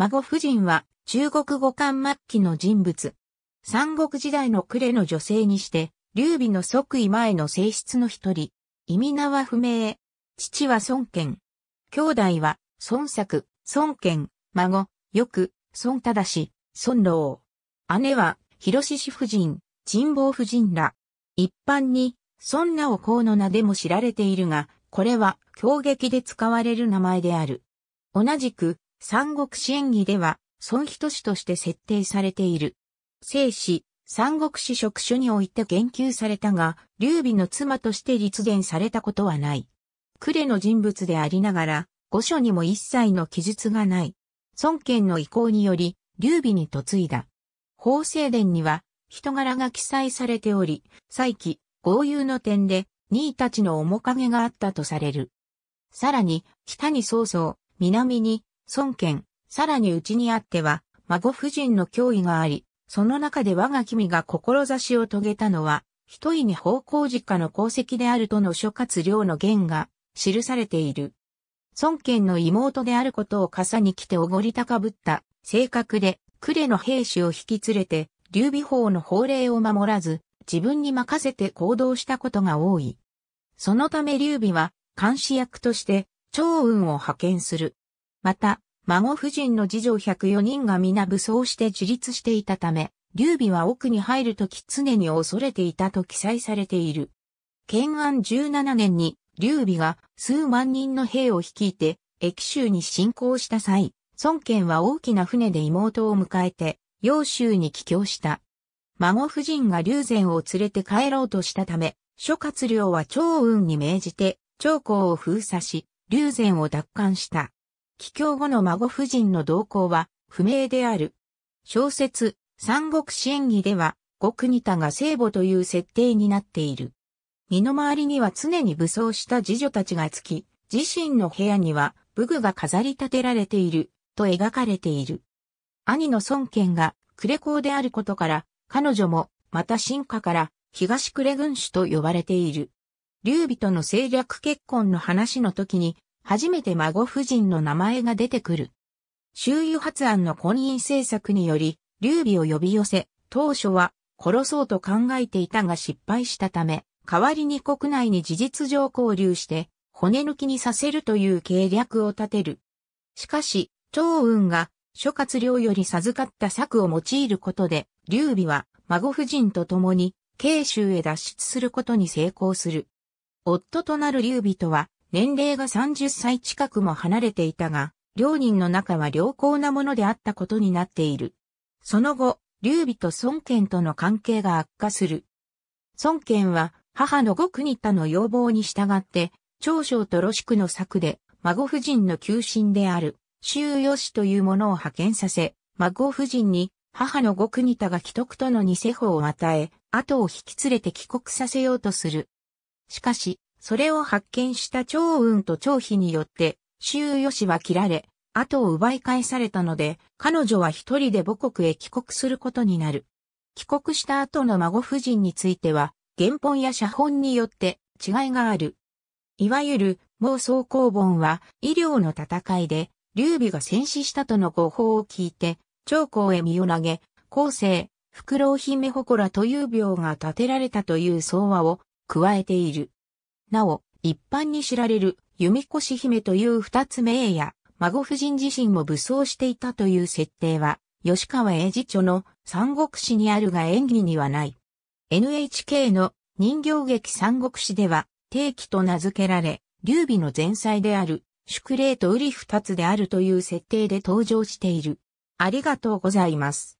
孫夫人は中国語漢末期の人物。三国時代の呉の女性にして、劉備の即位前の性質の一人。意味名は不明。父は孫権。兄弟は、孫作、孫権、孫、よく、孫し、孫郎。姉は、広志氏夫人、陳坊夫人ら。一般に、孫直公の名でも知られているが、これは、狂撃で使われる名前である。同じく、三国志演義では、孫人氏として設定されている。聖史、三国志職種において言及されたが、劉備の妻として立言されたことはない。呉の人物でありながら、御所にも一切の記述がない。孫権の意向により、劉備に嫁いだ。法政伝には、人柄が記載されており、再起、豪遊の点で、兄たちの面影があったとされる。さらに、北に曹操、南に孫権、さらにうちにあっては、孫夫人の脅威があり、その中で我が君が志を遂げたのは、一意に奉公実家の功績であるとの諸葛亮の言が記されている。孫権の妹であることを傘に来ておごり高ぶった性格で、呉の兵士を引き連れて、劉備法の法令を守らず、自分に任せて行動したことが多い。そのため劉備は、監視役として、趙雲を派遣する。また、孫夫人の次女104人が皆武装して自立していたため、劉備は奥に入るとき常に恐れていたと記載されている。建安17年に劉備が数万人の兵を率いて、駅州に侵攻した際、孫権は大きな船で妹を迎えて、揚州に帰郷した。孫夫人が劉禅を連れて帰ろうとしたため、諸葛亮は趙雲に命じて、長江を封鎖し、劉禅を奪還した。帰郷後の孫夫人の動向は不明である。小説、三国志演義では、五国田が聖母という設定になっている。身の回りには常に武装した侍女たちがつき、自身の部屋には武具が飾り立てられている、と描かれている。兄の孫権が呉公であることから、彼女も、また進化から、東呉軍主と呼ばれている。劉備との政略結婚の話の時に、初めて孫夫人の名前が出てくる。周囲発案の婚姻政策により、劉備を呼び寄せ、当初は殺そうと考えていたが失敗したため、代わりに国内に事実上交流して、骨抜きにさせるという計略を立てる。しかし、趙雲が諸葛亮より授かった策を用いることで、劉備は孫夫人と共に慶州へ脱出することに成功する。夫となる劉備とは、年齢が30歳近くも離れていたが、両人の仲は良好なものであったことになっている。その後、劉備と孫権との関係が悪化する。孫権は母の呉国田の要望に従って、長将と露宿の策で、孫夫人の求心である、周義というものを派遣させ、孫夫人に母の呉国田が既得との偽法を与え、後を引き連れて帰国させようとする。しかし、それを発見した長雲と長飛によって、周義は切られ、後を奪い返されたので、彼女は一人で母国へ帰国することになる。帰国した後の孫夫人については、原本や写本によって違いがある。いわゆる妄想公本は医療の戦いで、劉備が戦死したとの誤報を聞いて、長江へ身を投げ、後世、袋姫祠という病が建てられたという相話を加えている。なお、一般に知られる、弓越姫という二つ名や、孫夫人自身も武装していたという設定は、吉川英治著の三国志にあるが演技にはない。NHK の人形劇三国志では、定期と名付けられ、劉備の前妻である、宿霊と瓜二つであるという設定で登場している。ありがとうございます。